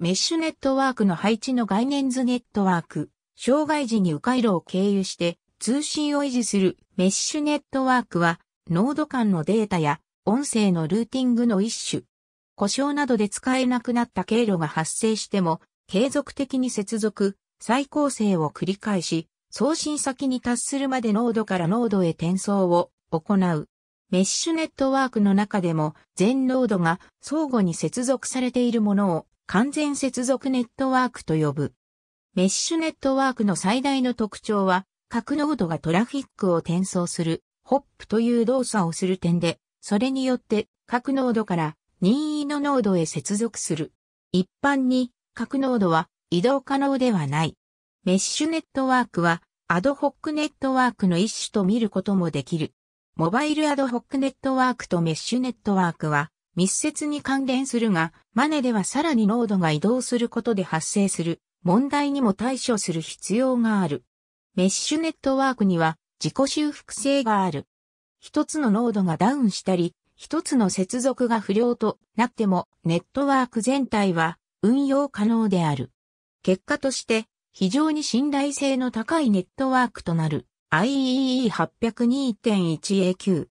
メッシュネットワークの配置の概念図ネットワーク、障害時に迂回路を経由して通信を維持するメッシュネットワークは、ノード間のデータや音声のルーティングの一種。故障などで使えなくなった経路が発生しても、継続的に接続、再構成を繰り返し、送信先に達するまでノードからノードへ転送を行う。メッシュネットワークの中でも全ノードが相互に接続されているものを完全接続ネットワークと呼ぶ。メッシュネットワークの最大の特徴は、各ノードがトラフィックを転送する、ホップという動作をする点で、それによって各ノードから任意のノードへ接続する。一般に各ノードは移動可能ではない。メッシュネットワークはアドホックネットワークの一種と見ることもできる。モバイルアドホックネットワークとメッシュネットワークは密接に関連するが、マネではさらに濃度が移動することで発生する問題にも対処する必要がある。メッシュネットワークには自己修復性がある。一つの濃度がダウンしたり、一つの接続が不良となってもネットワーク全体は運用可能である。結果として非常に信頼性の高いネットワークとなる IEE 802.1A9。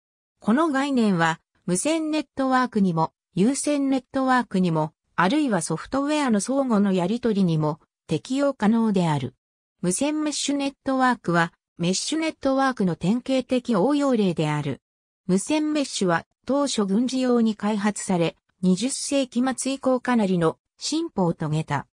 この概念は無線ネットワークにも、有線ネットワークにも、あるいはソフトウェアの相互のやり取りにも適用可能である。無線メッシュネットワークは、メッシュネットワークの典型的応用例である。無線メッシュは当初軍事用に開発され、20世紀末以降かなりの進歩を遂げた。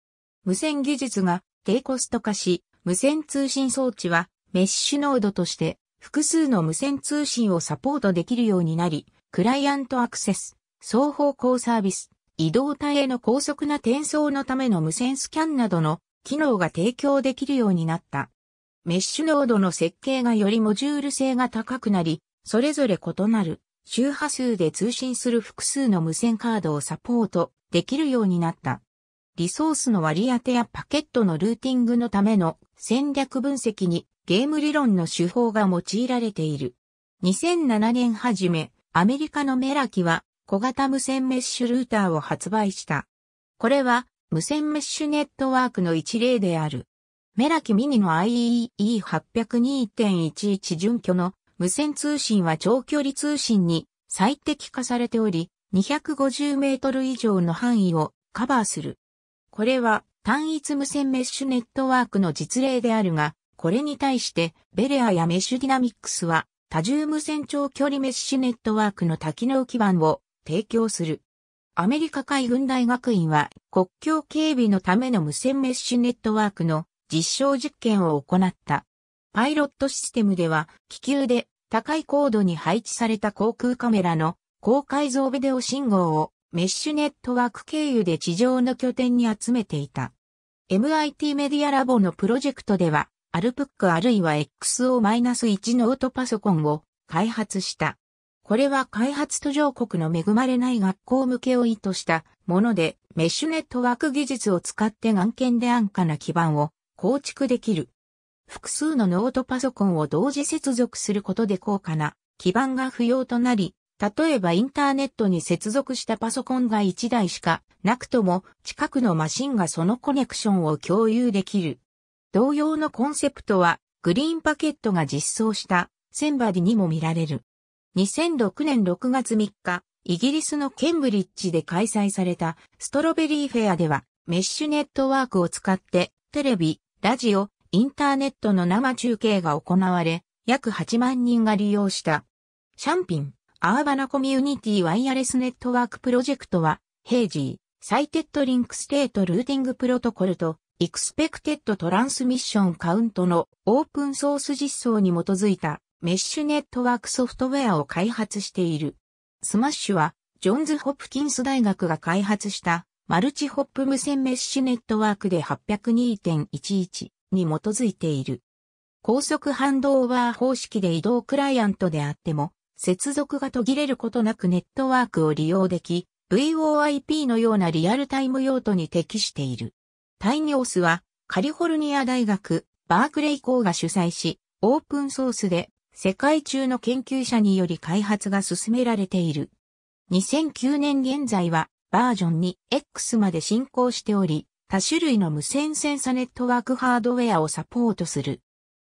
無線技術が低コスト化し、無線通信装置はメッシュノードとして複数の無線通信をサポートできるようになり、クライアントアクセス、双方向サービス、移動体への高速な転送のための無線スキャンなどの機能が提供できるようになった。メッシュノードの設計がよりモジュール性が高くなり、それぞれ異なる周波数で通信する複数の無線カードをサポートできるようになった。リソースの割り当てやパケットのルーティングのための戦略分析にゲーム理論の手法が用いられている。2007年初め、アメリカのメラキは小型無線メッシュルーターを発売した。これは無線メッシュネットワークの一例である。メラキミニの IEE802.11 準拠の無線通信は長距離通信に最適化されており、250メートル以上の範囲をカバーする。これは単一無線メッシュネットワークの実例であるが、これに対してベレアやメッシュディナミックスは多重無線長距離メッシュネットワークの多機能基盤を提供する。アメリカ海軍大学院は国境警備のための無線メッシュネットワークの実証実験を行った。パイロットシステムでは気球で高い高度に配置された航空カメラの高解像ビデオ信号をメッシュネットワーク経由で地上の拠点に集めていた。MIT メディアラボのプロジェクトではアルプックあるいは XO-1 ノートパソコンを開発した。これは開発途上国の恵まれない学校向けを意図したもので、メッシュネットワーク技術を使って眼鏡で安価な基盤を構築できる。複数のノートパソコンを同時接続することで高価な基盤が不要となり、例えばインターネットに接続したパソコンが1台しかなくとも近くのマシンがそのコネクションを共有できる。同様のコンセプトは、グリーンパケットが実装した、センバディにも見られる。2006年6月3日、イギリスのケンブリッジで開催されたストロベリーフェアでは、メッシュネットワークを使って、テレビ、ラジオ、インターネットの生中継が行われ、約8万人が利用した。シャンピン、アーバナコミュニティワイヤレスネットワークプロジェクトは、ヘイジー、サイテッドリンクステートルーティングプロトコルとエクスペクテッドトランスミッションカウントのオープンソース実装に基づいたメッシュネットワークソフトウェアを開発している。スマッシュはジョンズ・ホプキンス大学が開発したマルチホップ無線メッシュネットワークで802.11に基づいている。高速ハンドオーバー方式で移動クライアントであっても、接続が途切れることなくネットワークを利用でき、VOIP のようなリアルタイム用途に適している。タイニオスはカリフォルニア大学バークレイ校が主催し、オープンソースで世界中の研究者により開発が進められている。2009年現在はバージョン 2X まで進行しており、多種類の無線センサネットワークハードウェアをサポートする。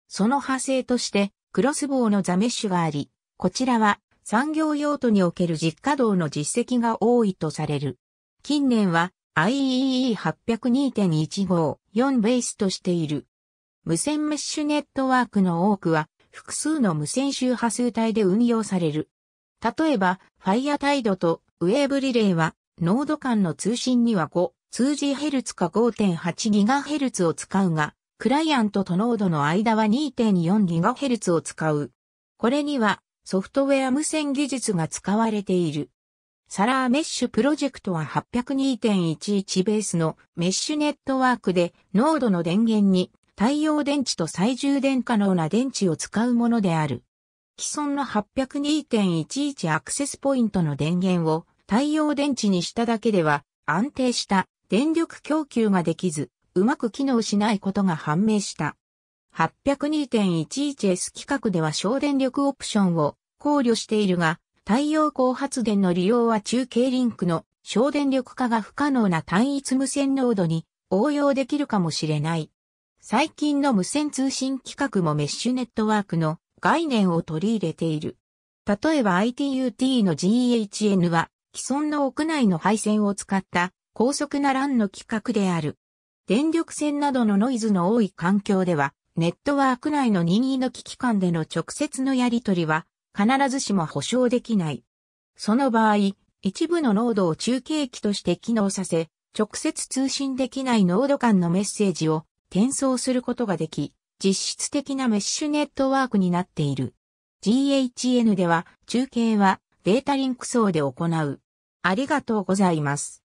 その派生としてクロスボウのザメッシュがあり、こちらは産業用途における実稼働の実績が多いとされる。近年は IEE802.154 ベースとしている。無線メッシュネットワークの多くは複数の無線周波数帯で運用される。例えば、ファイアタイドとウェーブリレーは、ノード間の通信には5、通じヘルツか 5.8GHz を使うが、クライアントとノードの間は 2.4GHz を使う。これにはソフトウェア無線技術が使われている。サラーメッシュプロジェクトは802.11ベースのメッシュネットワークでノードの電源に太陽電池と再充電可能な電池を使うものである。既存の802.11アクセスポイントの電源を太陽電池にしただけでは安定した電力供給ができず、うまく機能しないことが判明した。802.11S 規格では省電力オプションを考慮しているが、太陽光発電の利用は中継リンクの省電力化が不可能な単一無線濃度に応用できるかもしれない。最近の無線通信規格もメッシュネットワークの概念を取り入れている。例えば ITUT の GHN は既存の屋内の配線を使った高速な LAN の規格である。電力線などのノイズの多い環境では、ネットワーク内の任意の機器間での直接のやり取りは必ずしも保証できない。その場合、一部のノードを中継機として機能させ、直接通信できないノード間のメッセージを転送することができ、実質的なメッシュネットワークになっている。GHN では、中継はデータリンク層で行う。ありがとうございます。